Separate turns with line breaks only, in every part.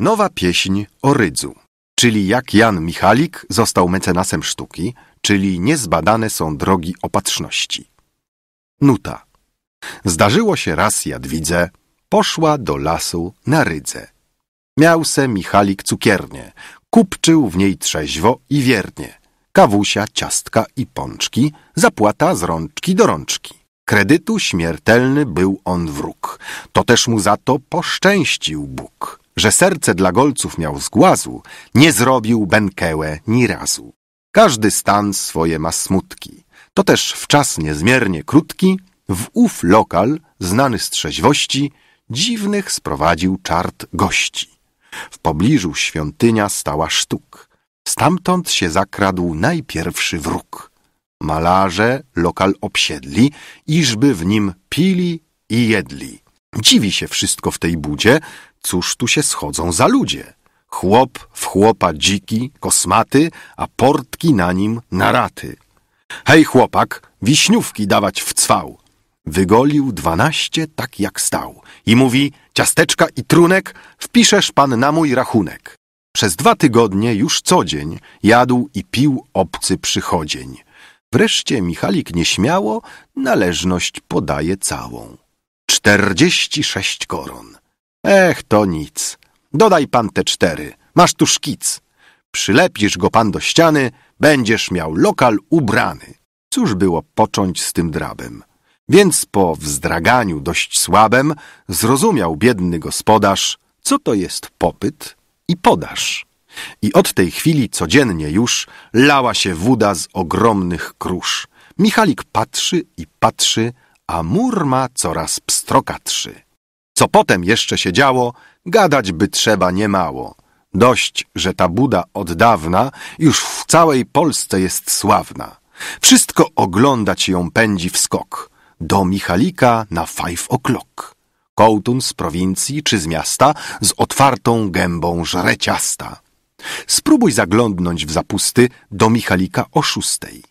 Nowa pieśń o rydzu, czyli jak Jan Michalik został mecenasem sztuki, czyli niezbadane są drogi opatrzności. Nuta. Zdarzyło się raz Jadwidze, poszła do lasu na rydze. Miał se Michalik cukiernie, kupczył w niej trzeźwo i wiernie. Kawusia, ciastka i pączki, zapłata z rączki do rączki. Kredytu śmiertelny był on wróg, to też mu za to poszczęścił Bóg że serce dla golców miał z głazu, nie zrobił Benkełe ni razu. Każdy stan swoje ma smutki. To też w czas niezmiernie krótki, w ów lokal, znany z trzeźwości, dziwnych sprowadził czart gości. W pobliżu świątynia stała sztuk. Stamtąd się zakradł najpierwszy wróg. Malarze lokal obsiedli, iżby w nim pili i jedli. Dziwi się wszystko w tej budzie, Cóż tu się schodzą za ludzie? Chłop w chłopa dziki, kosmaty, a portki na nim naraty. Hej chłopak, wiśniówki dawać w cwał. Wygolił dwanaście tak jak stał i mówi, ciasteczka i trunek wpiszesz pan na mój rachunek. Przez dwa tygodnie już co dzień jadł i pił obcy przychodzień. Wreszcie Michalik nieśmiało należność podaje całą. Czterdzieści sześć koron. Ech, to nic. Dodaj pan te cztery. Masz tu szkic. Przylepisz go pan do ściany, będziesz miał lokal ubrany. Cóż było począć z tym drabem? Więc po wzdraganiu dość słabem zrozumiał biedny gospodarz, co to jest popyt i podaż. I od tej chwili codziennie już lała się woda z ogromnych krusz. Michalik patrzy i patrzy, a mur ma coraz pstrokatrzy. Co potem jeszcze się działo, gadać by trzeba niemało. Dość, że ta Buda od dawna już w całej Polsce jest sławna. Wszystko oglądać ją pędzi w skok. Do Michalika na five o'clock. Kołtun z prowincji czy z miasta z otwartą gębą żre ciasta. Spróbuj zaglądnąć w zapusty do Michalika o szóstej.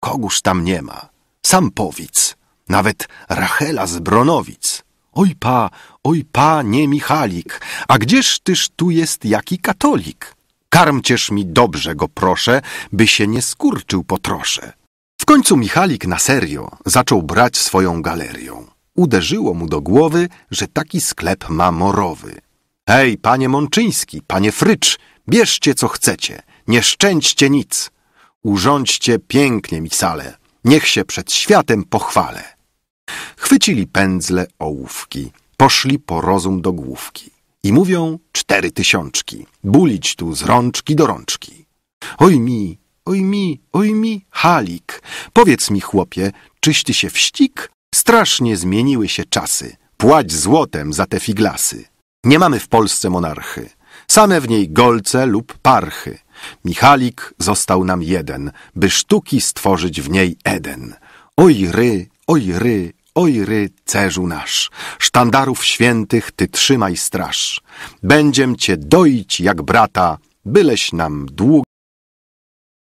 Kogóż tam nie ma. Sam powic, nawet Rachela z Bronowic. Oj pa, oj pa, nie Michalik, a gdzież tyż tu jest jaki katolik? Karmcież mi dobrze go proszę, by się nie skurczył po trosze. W końcu Michalik na serio zaczął brać swoją galerią. Uderzyło mu do głowy, że taki sklep ma morowy. Hej, panie Mączyński, panie Frycz, bierzcie co chcecie, nie szczędźcie nic. Urządźcie pięknie mi salę, niech się przed światem pochwalę. Chwycili pędzle, ołówki, poszli po rozum do główki. I mówią cztery tysiączki, bulić tu z rączki do rączki. Oj mi, oj mi, oj mi, halik, powiedz mi chłopie, czyś ty się wścik? Strasznie zmieniły się czasy, płać złotem za te figlasy. Nie mamy w Polsce monarchy, same w niej golce lub parchy. Michalik został nam jeden, by sztuki stworzyć w niej Eden. Oj ry, oj ry, Oj, rycerzu nasz, sztandarów świętych ty trzymaj straż. Będziem cię doić jak brata, byleś nam długo